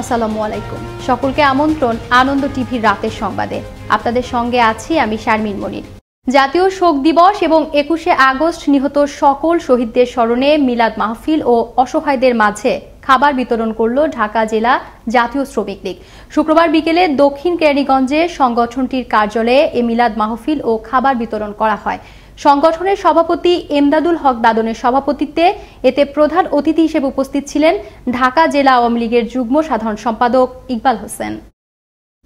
আসসালামু আলাইকুম সকলকে আমন্ত্রণ আনন্দ টিভির রাতের সংবাদে আপনাদের সঙ্গে আছি আমি শারমিন মনির জাতীয় শোক দিবস এবং একুশে আগস্ট নিহত সকল শহীদদের স্মরণে মিলাদ মাহফিল ও অসহায়দের মাঝে খাবার বিতরণ করল ঢাকা জেলা জাতীয় শ্রমিক লীগ শুক্রবার বিকেলে দক্ষিণ কেরানীগঞ্জে সংগঠনটির কার্যালয়ে এ মিলাদ মাহফিল ও খাবার বিতরণ করা হয় সংগঠনের সভাপতি এমদাদুল হক দাদনের সভাপতিত্বে এতে প্রধান অতিথি হিসেবে উপস্থিত ছিলেন ঢাকা জেলা আওয়ামী লীগের যুগ্ম সাধারণ সম্পাদক ইকবাল হোসেন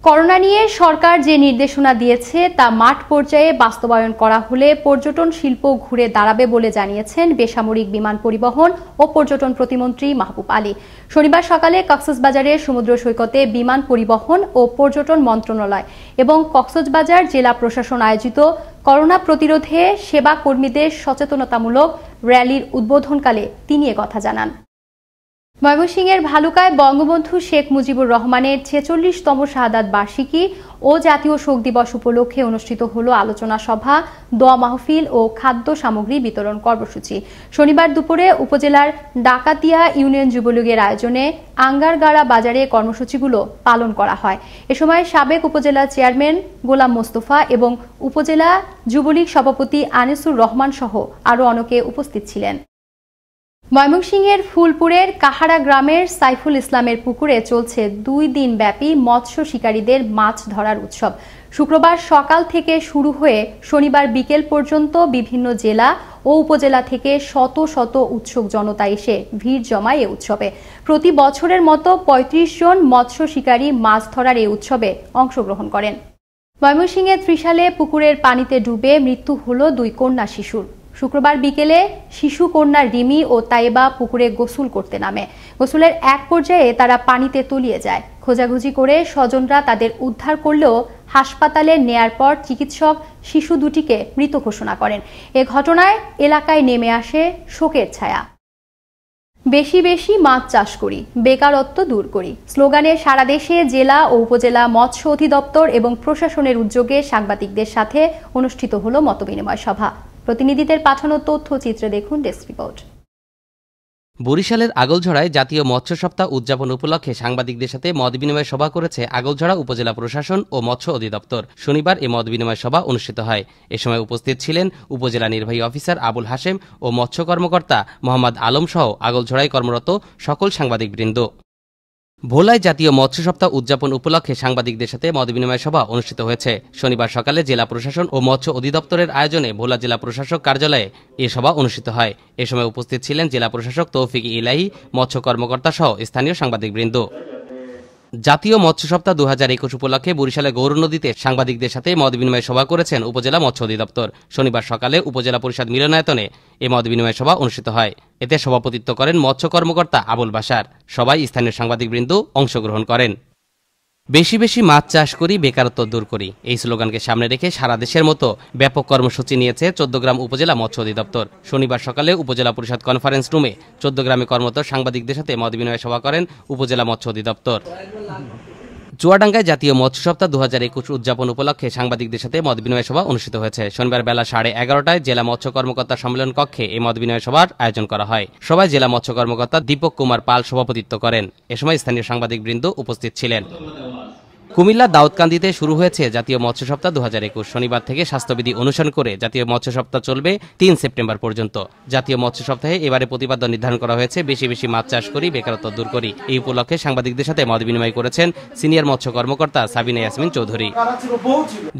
করোনা নিয়ে সরকার যে নির্দেশনা দিয়েছে তা মাঠ পর্যায়ে বাস্তবায়ন করা হলে পর্যটন শিল্প ঘুরে দাঁড়াবে বলে জানিয়েছেন বেসামরিক বিমান পরিবহন ও পর্যটন প্রতিমন্ত্রী মাহবুব আলী শনিবার সকালে কক্সবাজারে সমুদ্র সৈকতে বিমান পরিবহন ও পর্যটন মন্ত্রণালয় এবং কক্সবাজার জেলা প্রশাসন আয়োজিত করোনা প্রতিরোধে সেবা কর্মীদের সচেতনতামূলক র্যালির উদ্বোধনকালে তিনি কথা জানান ময়মনসিংহের ভালুকায় বঙ্গবন্ধু শেখ মুজিবুর রহমানের ছেচল্লিশতম শাহাদাত বার্ষিকী ও জাতীয় শোক দিবস উপলক্ষে অনুষ্ঠিত হল আলোচনা সভা দোয়া মাহফিল ও খাদ্য সামগ্রী বিতরণ কর্মসূচি শনিবার দুপুরে উপজেলার ডাকাতিয়া ইউনিয়ন যুবলীগের আয়োজনে আঙ্গারগাড়া বাজারে কর্মসূচিগুলো পালন করা হয় এ সময় সাবেক উপজেলা চেয়ারম্যান গোলাম মোস্তফা এবং উপজেলা যুবলীগ সভাপতি আনিসুর রহমান সহ আরও অনেকে উপস্থিত ছিলেন ময়মনসিংহের ফুলপুরের কাহারা গ্রামের সাইফুল ইসলামের পুকুরে চলছে দুই দিন ব্যাপী মৎস্য শিকারীদের মাছ ধরার উৎসব শুক্রবার সকাল থেকে শুরু হয়ে শনিবার বিকেল পর্যন্ত বিভিন্ন জেলা ও উপজেলা থেকে শত শত উৎসুক জনতা এসে ভিড় জমায় এ উৎসবে প্রতি বছরের মতো ৩৫ জন মৎস্য শিকারী মাছ ধরার এই উৎসবে অংশগ্রহণ করেন ময়মনসিংহে ত্রিশালে পুকুরের পানিতে ডুবে মৃত্যু হল দুই কন্যা শিশুর শুক্রবার বিকেলে শিশু কন্যা রিমি ও তাইবা পুকুরে গোসুল করতে নামে গোসলের এক পর্যায়ে তারা পানিতে তলিয়ে যায় খোঁজাখুঁজি করে স্বজনরা তাদের উদ্ধার করলেও হাসপাতালে নেয়ার পর চিকিৎসক শিশু দুটিকে মৃত ঘোষণা করেন এ ঘটনায় এলাকায় নেমে আসে শোকের ছায়া বেশি বেশি মাছ চাষ করি বেকারত্ব দূর করি স্লোগানে সারা দেশে জেলা ও উপজেলা মৎস্য অধিদপ্তর এবং প্রশাসনের উদ্যোগে সাংবাদিকদের সাথে অনুষ্ঠিত হলো মতবিনিময় সভা প্রতিনিধিদের পাঠানো চিত্রে দেখুন ডেস্ক রিপোর্ট বরিশালের আগলঝড়ায় জাতীয় মৎস্য সপ্তাহ উদযাপন উপলক্ষে সাংবাদিকদের সাথে মত বিনিময় সভা করেছে আগলঝড়া উপজেলা প্রশাসন ও মৎস্য অধিদপ্তর শনিবার এই মত বিনিময় সভা অনুষ্ঠিত হয় এ সময় উপস্থিত ছিলেন উপজেলা নির্বাহী অফিসার আবুল হাশেম ও মৎস্য কর্মকর্তা মোহাম্মদ আলম সহ আগলঝড়ায় কর্মরত সকল সাংবাদিকবৃন্দ ভোলায় জাতীয় মৎস্য সপ্তাহ উদযাপন উপলক্ষে সাংবাদিকদের সাথে মতবিনিময় সভা অনুষ্ঠিত হয়েছে শনিবার সকালে জেলা প্রশাসন ও মৎস্য অধিদপ্তরের আয়োজনে ভোলা জেলা প্রশাসক কার্যালয়ে এ সভা অনুষ্ঠিত হয় এ সময় উপস্থিত ছিলেন জেলা প্রশাসক তৌফিক ইলাহি মৎস্য কর্মকর্তা সহ স্থানীয় সাংবাদিকবৃন্দ জাতীয় মৎস্য সপ্তাহ দু হাজার একুশ উপলক্ষে বরিশালে গৌরনদীতে সাংবাদিকদের সাথে মত বিনিময় সভা করেছেন উপজেলা মৎস্য অধিদপ্তর শনিবার সকালে উপজেলা পরিষদ মিলনায়তনে এ মত বিনিময় সভা অনুষ্ঠিত হয় এতে সভাপতিত্ব করেন মৎস্য কর্মকর্তা আবুল বাসার সবাই স্থানীয় সাংবাদিকবৃন্দ অংশগ্রহণ করেন বেশি বেশি মাছ চাষ করি বেকারত্ব দূর করি এই স্লোগানকে সামনে রেখে সারা দেশের মতো ব্যাপক কর্মসূচি নিয়েছে চোদ্দগ্রাম উপজেলা মৎস্য অধিদপ্তর শনিবার সকালে উপজেলা পরিষদ কনফারেন্স রুমে চোদ্দগ্রামে কর্মরত সাংবাদিকদের সাথে মত বিনিময় সভা করেন উপজেলা মৎস্য অধিদপ্তর চুয়াডাঙ্গায় জাতীয় মৎস্য সপ্তাহ দু হাজার একুশ উদযাপন উপলক্ষে সাংবাদিকদের সাথে মত বিনিময় সভা অনুষ্ঠিত হয়েছে শনিবার বেলা সাড়ে এগারোটায় জেলা মৎস্য কর্মকর্তা সম্মেলন কক্ষে এই মত বিনিময় সভার আয়োজন করা হয় সভায় জেলা মৎস্য কর্মকর্তা দীপক কুমার পাল সভাপতিত্ব করেন এ সময় স্থানীয় সাংবাদিকবৃন্দ উপস্থিত ছিলেন কুমিল্লা দাউদকান্দিতে শুরু হয়েছে জাতীয় মৎস্য সপ্তাহ দু হাজার একুশ শনিবার থেকে স্বাস্থ্যবিধি অনুসরণ করে জাতীয় মৎস্য সপ্তাহ চলবে তিন সেপ্টেম্বর পর্যন্ত জাতীয় মৎস্য সপ্তাহে এবারে প্রতিপাদ্য নির্ধারণ করা হয়েছে বেশি বেশি মাছ চাষ করি বেকারত্ব দূর করি এই উপলক্ষে সাংবাদিকদের সাথে মত বিনিময় করেছেন সিনিয়র মৎস্য কর্মকর্তা সাবিনা ইয়াসমিন চৌধুরী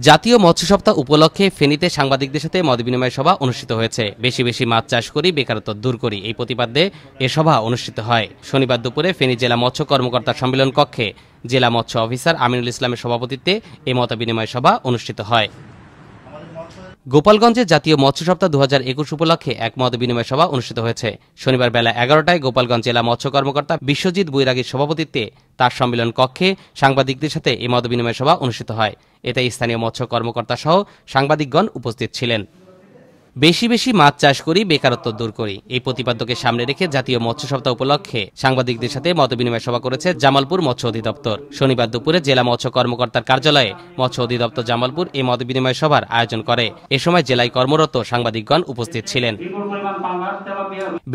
জাতীয় মৎস্য সপ্তাহ উপলক্ষে ফেনীতে সাংবাদিকদের সাথে মত বিনিময় সভা অনুষ্ঠিত হয়েছে বেশি বেশি মাছ চাষ করি বেকারত্ব দূর করি এই প্রতিপাদ্যে এ সভা অনুষ্ঠিত হয় শনিবার দুপুরে ফেনী জেলা মৎস্য কর্মকর্তা সম্মেলন কক্ষে জেলা মৎস্য অফিসার আমিনুল ইসলামের সভাপতিত্বে এ বিনিময় সভা অনুষ্ঠিত হয় গোপালগঞ্জে জাতীয় মৎস্য সপ্তাহ দু হাজার একুশ উপলক্ষে এক মত বিনিময় সভা অনুষ্ঠিত হয়েছে শনিবার বেলা এগারোটায় গোপালগঞ্জ জেলা মৎস্য কর্মকর্তা বিশ্বজিৎ বৈরাগীর সভাপতিত্বে তার সম্মেলন কক্ষে সাংবাদিকদের সাথে এই মত বিনিময় সভা অনুষ্ঠিত হয় এতে স্থানীয় মৎস্য কর্মকর্তা সহ সাংবাদিকগণ উপস্থিত ছিলেন বেশি বেশি মাছ চাষ করি বেকারত্ব দূর করি এই প্রতিপাদ্যকে সামনে রেখে জাতীয় মৎস্য সপ্তাহ উপলক্ষে সাংবাদিকদের সাথে মত বিনিময় সভা করেছে জামালপুর মৎস্য অধিদপ্তর শনিবার দুপুরে জেলা মৎস্য কর্মকর্তার কার্যালয়ে মৎস্য অধিদপ্তর জামালপুর এই মত বিনিময় সভার আয়োজন করে এ সময় জেলায় কর্মরত সাংবাদিকগণ উপস্থিত ছিলেন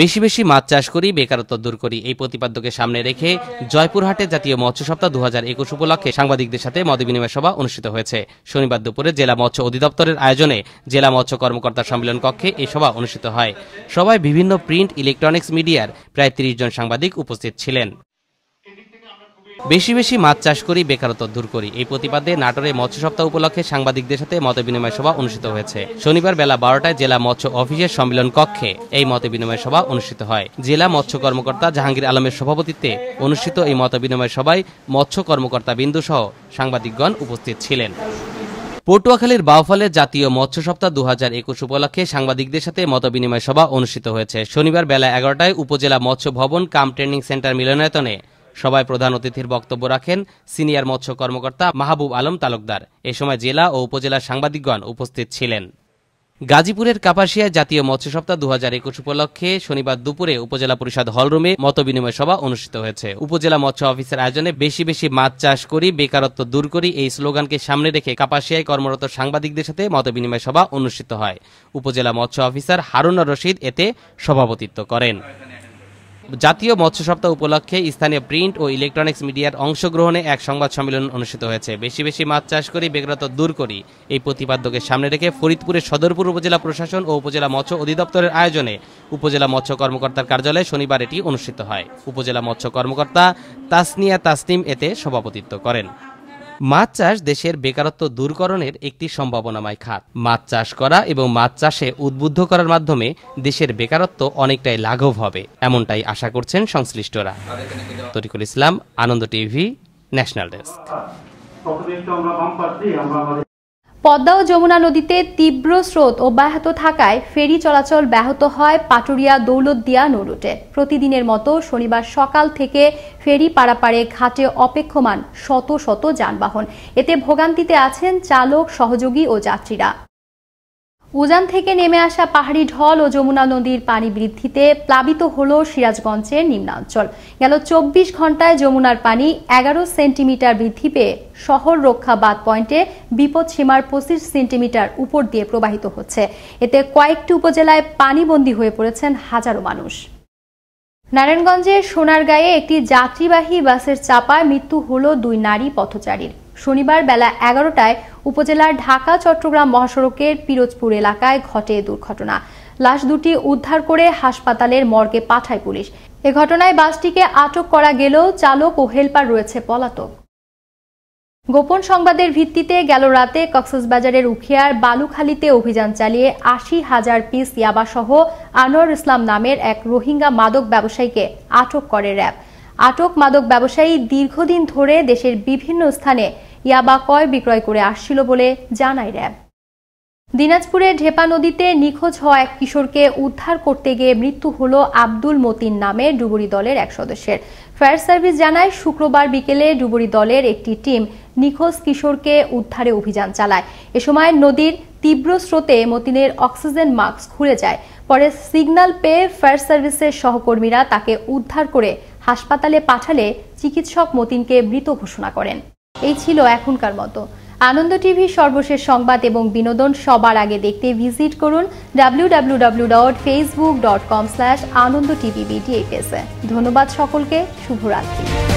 বেশি বেশি মাছ চাষ করি বেকারত্ব দূর করি এই প্রতিপাদ্যকে সামনে রেখে জয়পুরহাটে জাতীয় মৎস্য সপ্তাহ দু হাজার একুশ উপলক্ষে সাংবাদিকদের সাথে বিনিময় সভা অনুষ্ঠিত হয়েছে শনিবার দুপুরে জেলা মৎস্য অধিদপ্তরের আয়োজনে জেলা মৎস্য কর্মকর্তা সম্মেলন কক্ষে এই সভা অনুষ্ঠিত হয় সভায় বিভিন্ন প্রিন্ট ইলেকট্রনিক্স মিডিয়ার প্রায় তিরিশ জন সাংবাদিক উপস্থিত ছিলেন বেশি বেশি মাছ চাষ করি বেকারত্ব দূর করি এই প্রতিবাদে নাটোরে মৎস্য সপ্তাহ উপলক্ষে সাংবাদিকদের সাথে মত বিনিময় সভা অনুষ্ঠিত হয়েছে শনিবার বেলা বারোটায় জেলা মৎস্য অফিসের সম্মেলন কক্ষে এই মত বিনিময় সভা অনুষ্ঠিত হয় জেলা মৎস্য কর্মকর্তা জাহাঙ্গীর আলমের সভাপতিত্বে অনুষ্ঠিত এই মত বিনিময় সভায় মৎস্য কর্মকর্তা বিন্দু সহ সাংবাদিকগণ উপস্থিত ছিলেন পটুয়াখালীর বাউফলের জাতীয় মৎস্য সপ্তাহ দু হাজার একুশ উপলক্ষে সাংবাদিকদের সাথে মত বিনিময় সভা অনুষ্ঠিত হয়েছে শনিবার বেলা এগারোটায় উপজেলা মৎস্য ভবন কাম ট্রেনিং সেন্টার মিলনায়তনে সভায় প্রধান অতিথির বক্তব্য রাখেন সিনিয়র মৎস্য কর্মকর্তা মাহবুব আলম তালুকদার এ সময় জেলা ও উপজেলা সাংবাদিকগণ উপস্থিত ছিলেন গাজীপুরের কাপাসিয়ায় জাতীয় মৎস্য সপ্তাহ দু হাজার একুশ উপলক্ষে শনিবার দুপুরে উপজেলা পরিষদ হলরুমে মতবিনিময় সভা অনুষ্ঠিত হয়েছে উপজেলা মৎস্য অফিসের আয়োজনে বেশি বেশি মাছ চাষ করি বেকারত্ব দূর করি এই স্লোগানকে সামনে রেখে কাপাসিয়ায় কর্মরত সাংবাদিকদের সাথে মতবিনিময় সভা অনুষ্ঠিত হয় উপজেলা মৎস্য অফিসার হারুনা রশিদ এতে সভাপতিত্ব করেন জাতীয় মৎস্য সপ্তাহ উপলক্ষে স্থানীয় প্রিন্ট ও ইলেকট্রনিক্স মিডিয়ার অংশগ্রহণে এক সংবাদ সম্মেলন অনুষ্ঠিত হয়েছে বেশি বেশি মাছ চাষ করি বেকারত্ব দূর করি এই প্রতিপাদ্যকে সামনে রেখে ফরিদপুরের সদরপুর উপজেলা প্রশাসন ও উপজেলা মৎস্য অধিদপ্তরের আয়োজনে উপজেলা মৎস্য কর্মকর্তার কার্যালয়ে শনিবার এটি অনুষ্ঠিত হয় উপজেলা মৎস্য কর্মকর্তা তাসনিয়া তাসনিম এতে সভাপতিত্ব করেন মাছ চাষ দেশের বেকারত্ব দূরকরণের একটি সম্ভাবনাময় খাত মাছ চাষ করা এবং মাছ চাষে উদ্বুদ্ধ করার মাধ্যমে দেশের বেকারত্ব অনেকটাই লাঘব হবে এমনটাই আশা করছেন সংশ্লিষ্টরা Tarikul Islam Ananda TV national desk Padma ও যমুনা নদীতে তীব্র স্রোত অব্যাহত থাকায় ফেরি চলাচল ব্যাহত হয় পাটুরিয়া দৌলতদিয়া নৌরুটে প্রতিদিনের মতো শনিবার সকাল থেকে ফেরি পারাপারে ঘাটে অপেক্ষমান শত শত যানবাহন এতে ভোগান্তিতে আছেন চালক সহযোগী ও যাত্রীরা উজান থেকে নেমে আসা পাহাড়ি ঢল ও যমুনা নদীর পানি বৃদ্ধিতে প্লাবিত হল সিরাজগঞ্জের নিম্নাঞ্চল গেল চব্বিশ ঘন্টায় যমুনার পানি এগারো সেন্টিমিটার বৃদ্ধি পেয়ে শহর রক্ষা বাদ পয়েন্টে বিপদ সীমার পঁচিশ সেন্টিমিটার উপর দিয়ে প্রবাহিত হচ্ছে এতে কয়েকটি উপজেলায় পানিবন্দী হয়ে পড়েছেন হাজারো মানুষ নারায়ণগঞ্জের সোনারগাঁয়ে একটি যাত্রীবাহী বাসের চাপায় মৃত্যু হল দুই নারী পথচারীর শনিবার বেলা এগারোটায় উপজেলার ঢাকা চট্টগ্রাম মহাসড়কের পিরোজপুর এলাকায় ঘটে দুর্ঘটনা লাশ দুটি উদ্ধার করে হাসপাতালের মর্গে পাঠায় পুলিশ এ ঘটনায় বাসটিকে আটক করা গেলেও চালক ও হেলপার রয়েছে পলাতক গোপন সংবাদের ভিত্তিতে গেল রাতে কক্সবাজারের উখিয়ার বালুখালীতে অভিযান চালিয়ে আশি হাজার পিস ইয়াবাসহ আনোয়ার ইসলাম নামের এক রোহিঙ্গা মাদক ব্যবসায়ীকে আটক করে র্যাব আটক মাদক ব্যবসায়ী দীর্ঘদিন ধরে দেশের বিভিন্ন স্থানে ইয়াবা কয় বিক্রয় করে আসছিল বলে জানায় র্যাব দিনাজপুরে ঢেপা নদীতে নিখোঁজ হওয়া এক কিশোরকে উদ্ধার করতে গিয়ে মৃত্যু হল আব্দুল মতিন নামে ডুবুরি দলের এক সদস্যের ফায়ার সার্ভিস জানায় শুক্রবার বিকেলে ডুবুরি দলের একটি টিম নিখোঁজ কিশোরকে উদ্ধারে অভিযান চালায় এ সময় নদীর তীব্র স্রোতে মতিনের অক্সিজেন মাস্ক খুলে যায় পরে সিগন্যাল পেয়ে ফায়ার সার্ভিসের সহকর্মীরা তাকে উদ্ধার করে হাসপাতালে পাঠালে চিকিৎসক মতিনকে মৃত ঘোষণা করেন এই ছিল এখনকার মতো আনন্দ টিভি সর্বশেষ সংবাদ এবং বিনোদন সবার আগে দেখতে ভিজিট করুন www.facebook.com/আনন্দ টিভি বিটিএফএস ধন্যবাদ সকলকে শুভরাত্রি